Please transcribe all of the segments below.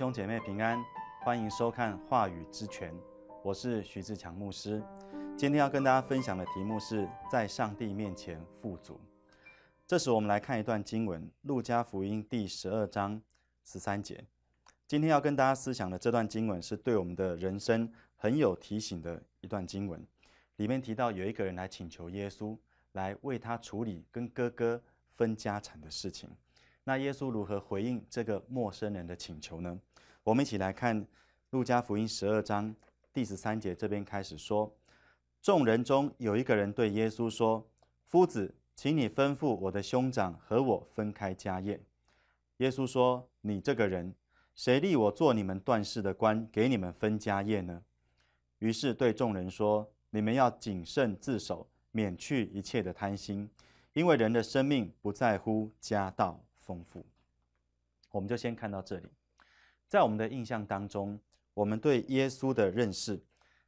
兄姐妹平安，欢迎收看话语之泉，我是徐志强牧师。今天要跟大家分享的题目是，在上帝面前富足。这时，我们来看一段经文，《路加福音》第十二章十三节。今天要跟大家思想的这段经文，是对我们的人生很有提醒的一段经文。里面提到有一个人来请求耶稣，来为他处理跟哥哥分家产的事情。那耶稣如何回应这个陌生人的请求呢？我们一起来看路加福音十二章第十三节，这边开始说：众人中有一个人对耶稣说：“夫子，请你吩咐我的兄长和我分开家业。”耶稣说：“你这个人，谁立我做你们断事的官，给你们分家业呢？”于是对众人说：“你们要谨慎自守，免去一切的贪心，因为人的生命不在乎家道。”丰富，我们就先看到这里。在我们的印象当中，我们对耶稣的认识，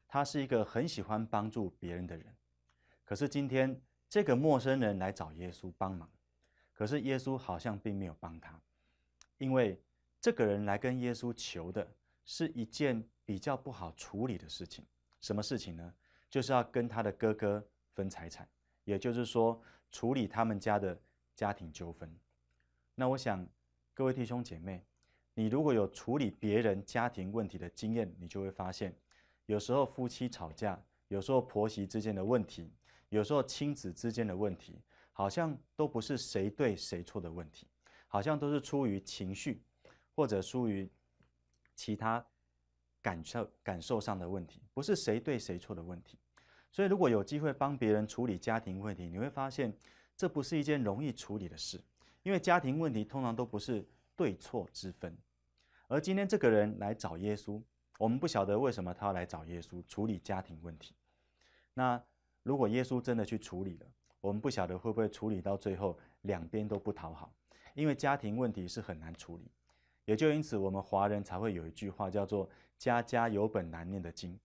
他是一个很喜欢帮助别人的人。可是今天这个陌生人来找耶稣帮忙，可是耶稣好像并没有帮他，因为这个人来跟耶稣求的是一件比较不好处理的事情。什么事情呢？就是要跟他的哥哥分财产，也就是说处理他们家的家庭纠纷。那我想，各位弟兄姐妹，你如果有处理别人家庭问题的经验，你就会发现，有时候夫妻吵架，有时候婆媳之间的问题，有时候亲子之间的问题，好像都不是谁对谁错的问题，好像都是出于情绪，或者出于其他感受感受上的问题，不是谁对谁错的问题。所以，如果有机会帮别人处理家庭问题，你会发现，这不是一件容易处理的事。因为家庭问题通常都不是对错之分，而今天这个人来找耶稣，我们不晓得为什么他要来找耶稣处理家庭问题。那如果耶稣真的去处理了，我们不晓得会不会处理到最后两边都不讨好，因为家庭问题是很难处理。也就因此，我们华人才会有一句话叫做“家家有本难念的经，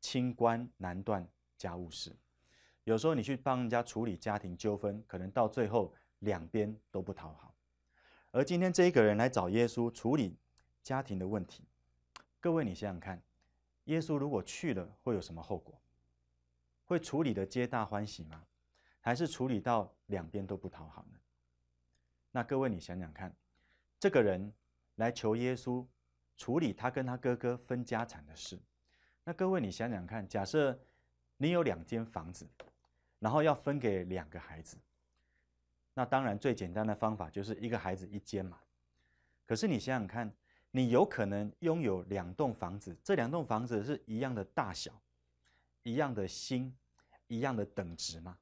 清官难断家务事”。有时候你去帮人家处理家庭纠纷，可能到最后。两边都不讨好，而今天这一个人来找耶稣处理家庭的问题，各位你想想看，耶稣如果去了会有什么后果？会处理的皆大欢喜吗？还是处理到两边都不讨好呢？那各位你想想看，这个人来求耶稣处理他跟他哥哥分家产的事，那各位你想想看，假设你有两间房子，然后要分给两个孩子。那当然，最简单的方法就是一个孩子一间嘛。可是你想想看，你有可能拥有两栋房子，这两栋房子是一样的大小、一样的新、一样的等值吗？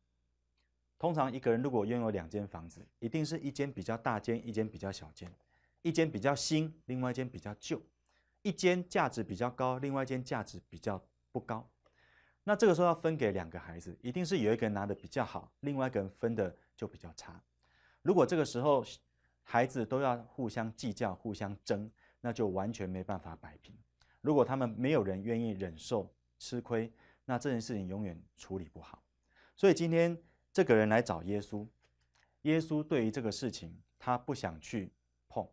通常一个人如果拥有两间房子，一定是一间比较大间，一间比较小间，一间比较新，另外一间比较旧，一间价值比较高，另外一间价值比较不高。那这个时候要分给两个孩子，一定是有一个人拿的比较好，另外一个人分的。就比较差。如果这个时候孩子都要互相计较、互相争，那就完全没办法摆平。如果他们没有人愿意忍受吃亏，那这件事情永远处理不好。所以今天这个人来找耶稣，耶稣对于这个事情他不想去碰，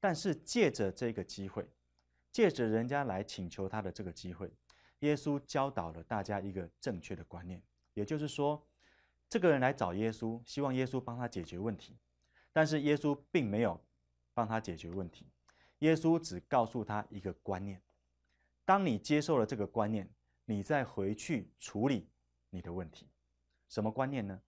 但是借着这个机会，借着人家来请求他的这个机会，耶稣教导了大家一个正确的观念，也就是说。这个人来找耶稣，希望耶稣帮他解决问题，但是耶稣并没有帮他解决问题。耶稣只告诉他一个观念：当你接受了这个观念，你再回去处理你的问题。什么观念呢？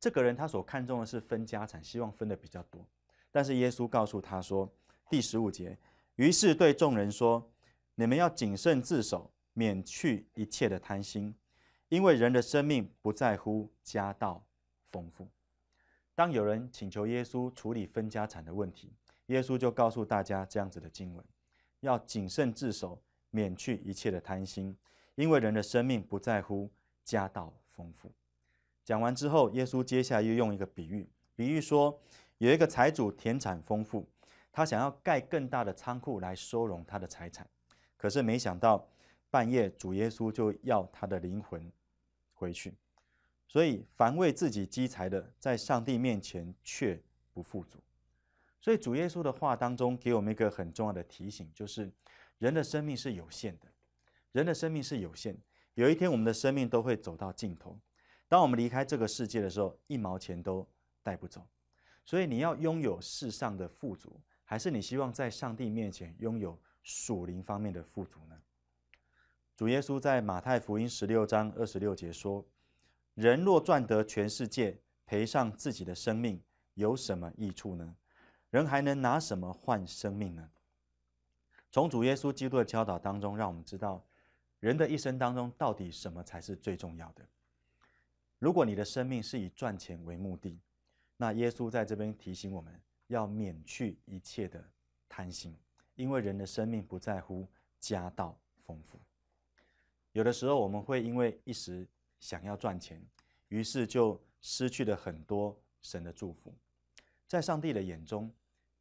这个人他所看重的是分家产，希望分的比较多。但是耶稣告诉他说，第十五节，于是对众人说：“你们要谨慎自守，免去一切的贪心。”因为人的生命不在乎家道丰富。当有人请求耶稣处理分家产的问题，耶稣就告诉大家这样子的经文：要谨慎自守，免去一切的贪心，因为人的生命不在乎家道丰富。讲完之后，耶稣接下来又用一个比喻，比喻说有一个财主田产丰富，他想要盖更大的仓库来收容他的财产，可是没想到。半夜，主耶稣就要他的灵魂回去。所以，凡为自己积财的，在上帝面前却不富足。所以，主耶稣的话当中给我们一个很重要的提醒，就是人的生命是有限的。人的生命是有限，有一天我们的生命都会走到尽头。当我们离开这个世界的时候，一毛钱都带不走。所以，你要拥有世上的富足，还是你希望在上帝面前拥有属灵方面的富足呢？主耶稣在马太福音十六章二十六节说：“人若赚得全世界，赔上自己的生命，有什么益处呢？人还能拿什么换生命呢？”从主耶稣基督的教导当中，让我们知道，人的一生当中，到底什么才是最重要的？如果你的生命是以赚钱为目的，那耶稣在这边提醒我们要免去一切的贪心，因为人的生命不在乎家道丰富。有的时候，我们会因为一时想要赚钱，于是就失去了很多神的祝福。在上帝的眼中，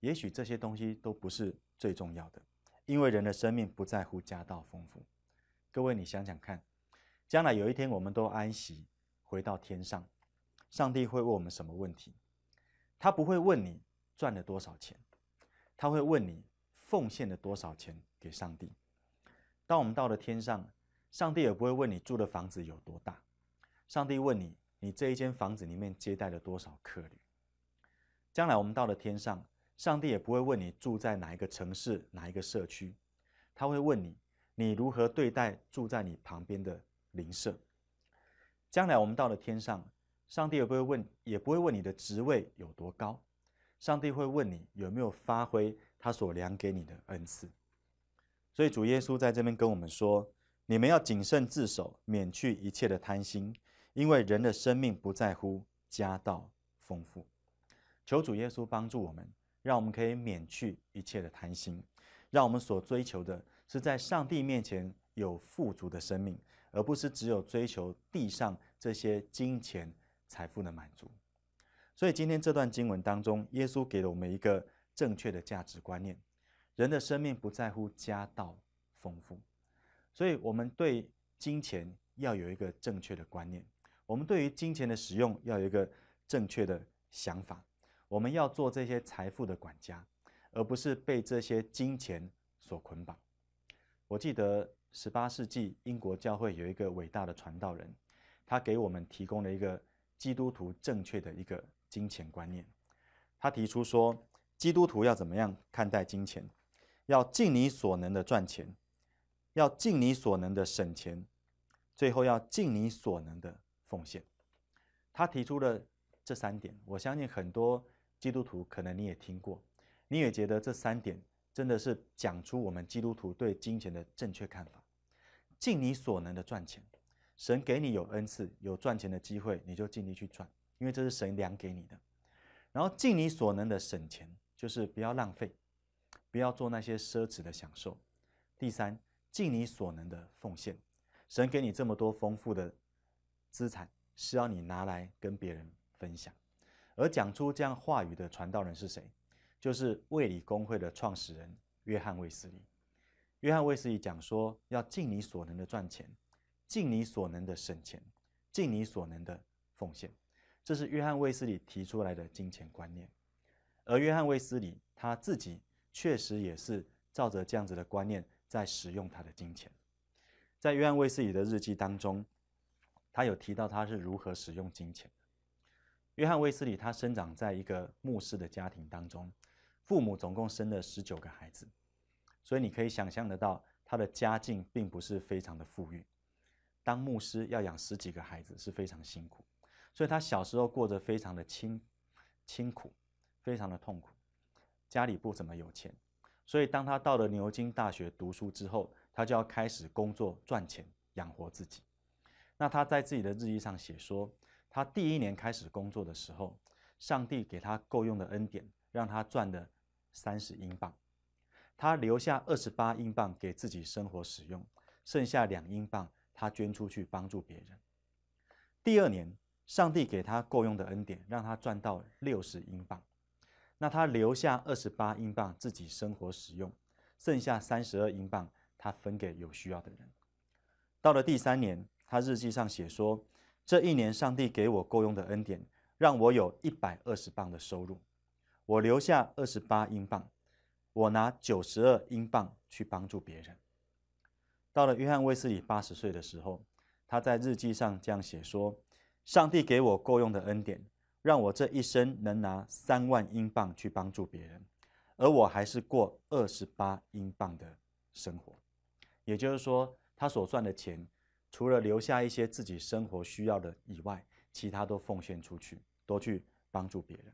也许这些东西都不是最重要的，因为人的生命不在乎家道丰富。各位，你想想看，将来有一天我们都安息回到天上，上帝会问我们什么问题？他不会问你赚了多少钱，他会问你奉献了多少钱给上帝。当我们到了天上，上帝也不会问你住的房子有多大，上帝问你你这一间房子里面接待了多少客旅。将来我们到了天上，上帝也不会问你住在哪一个城市哪一个社区，他会问你你如何对待住在你旁边的邻舍。将来我们到了天上，上帝也不会问，也不会问你的职位有多高，上帝会问你有没有发挥他所量给你的恩赐。所以主耶稣在这边跟我们说。你们要谨慎自守，免去一切的贪心，因为人的生命不在乎家道丰富。求主耶稣帮助我们，让我们可以免去一切的贪心，让我们所追求的是在上帝面前有富足的生命，而不是只有追求地上这些金钱财富的满足。所以今天这段经文当中，耶稣给了我们一个正确的价值观念：人的生命不在乎家道丰富。所以我们对金钱要有一个正确的观念，我们对于金钱的使用要有一个正确的想法，我们要做这些财富的管家，而不是被这些金钱所捆绑。我记得十八世纪英国教会有一个伟大的传道人，他给我们提供了一个基督徒正确的一个金钱观念。他提出说，基督徒要怎么样看待金钱？要尽你所能的赚钱。要尽你所能的省钱，最后要尽你所能的奉献。他提出了这三点，我相信很多基督徒可能你也听过，你也觉得这三点真的是讲出我们基督徒对金钱的正确看法。尽你所能的赚钱，神给你有恩赐、有赚钱的机会，你就尽力去赚，因为这是神量给你的。然后尽你所能的省钱，就是不要浪费，不要做那些奢侈的享受。第三。尽你所能的奉献，神给你这么多丰富的资产，是要你拿来跟别人分享。而讲出这样话语的传道人是谁？就是卫理公会的创始人约翰卫斯理。约翰卫斯理讲说，要尽你所能的赚钱，尽你所能的省钱，尽你所能的奉献。这是约翰卫斯理提出来的金钱观念。而约翰卫斯理他自己确实也是照着这样子的观念。在使用他的金钱，在约翰卫斯理的日记当中，他有提到他是如何使用金钱的。约翰卫斯理他生长在一个牧师的家庭当中，父母总共生了十九个孩子，所以你可以想象得到他的家境并不是非常的富裕。当牧师要养十几个孩子是非常辛苦，所以他小时候过着非常的清清苦，非常的痛苦，家里不怎么有钱。所以，当他到了牛津大学读书之后，他就要开始工作赚钱养活自己。那他在自己的日记上写说，他第一年开始工作的时候，上帝给他够用的恩典，让他赚了三十英镑。他留下二十八英镑给自己生活使用，剩下两英镑他捐出去帮助别人。第二年，上帝给他够用的恩典，让他赚到六十英镑。那他留下二十八英镑自己生活使用，剩下三十二英镑他分给有需要的人。到了第三年，他日记上写说：“这一年上帝给我够用的恩典，让我有一百二十磅的收入。我留下二十八英镑，我拿九十二英镑去帮助别人。”到了约翰卫斯理八十岁的时候，他在日记上这样写说：“上帝给我够用的恩典。”让我这一生能拿三万英镑去帮助别人，而我还是过二十八英镑的生活。也就是说，他所赚的钱，除了留下一些自己生活需要的以外，其他都奉献出去，多去帮助别人。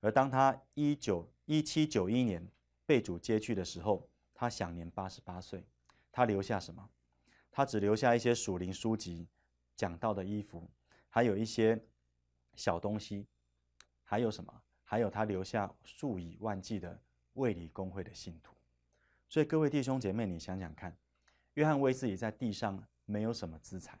而当他一九一七九一年被主接去的时候，他享年八十八岁。他留下什么？他只留下一些属灵书籍，讲道的衣服，还有一些。小东西，还有什么？还有他留下数以万计的卫理公会的信徒。所以各位弟兄姐妹，你想想看，约翰为自己在地上没有什么资财，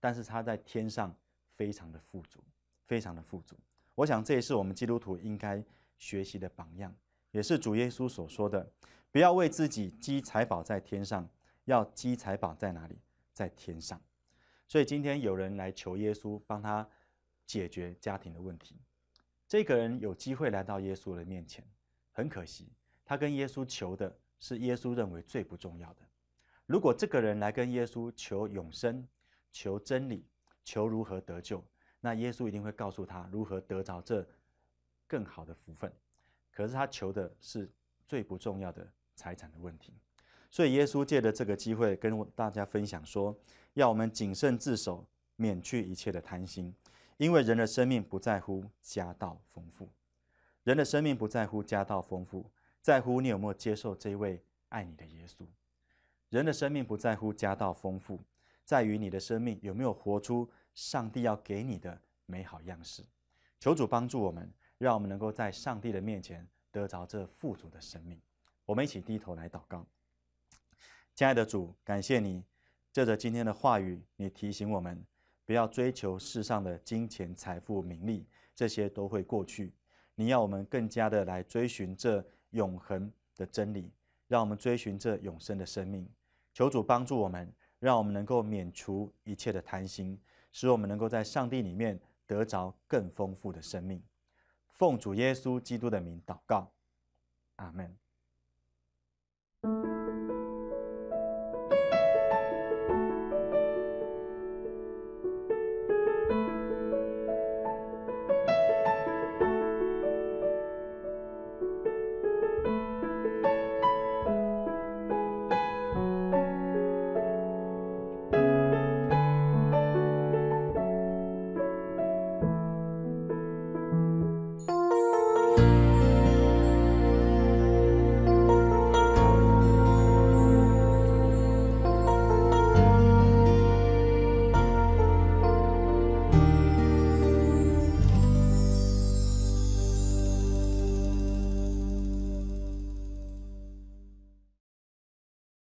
但是他在天上非常的富足，非常的富足。我想这也是我们基督徒应该学习的榜样，也是主耶稣所说的：不要为自己积财宝在天上，要积财宝在哪里？在天上。所以今天有人来求耶稣帮他。解决家庭的问题，这个人有机会来到耶稣的面前，很可惜，他跟耶稣求的是耶稣认为最不重要的。如果这个人来跟耶稣求永生、求真理、求如何得救，那耶稣一定会告诉他如何得着这更好的福分。可是他求的是最不重要的财产的问题，所以耶稣借着这个机会跟大家分享说，要我们谨慎自守，免去一切的贪心。因为人的生命不在乎家道丰富，人的生命不在乎家道丰富，在乎你有没有接受这位爱你的耶稣。人的生命不在乎家道丰富，在于你的生命有没有活出上帝要给你的美好样式。求主帮助我们，让我们能够在上帝的面前得着这富足的生命。我们一起低头来祷告，亲爱的主，感谢你借着今天的话语，你提醒我们。不要追求世上的金钱、财富、名利，这些都会过去。你要我们更加的来追寻这永恒的真理，让我们追寻这永生的生命。求主帮助我们，让我们能够免除一切的贪心，使我们能够在上帝里面得着更丰富的生命。奉主耶稣基督的名祷告，阿门。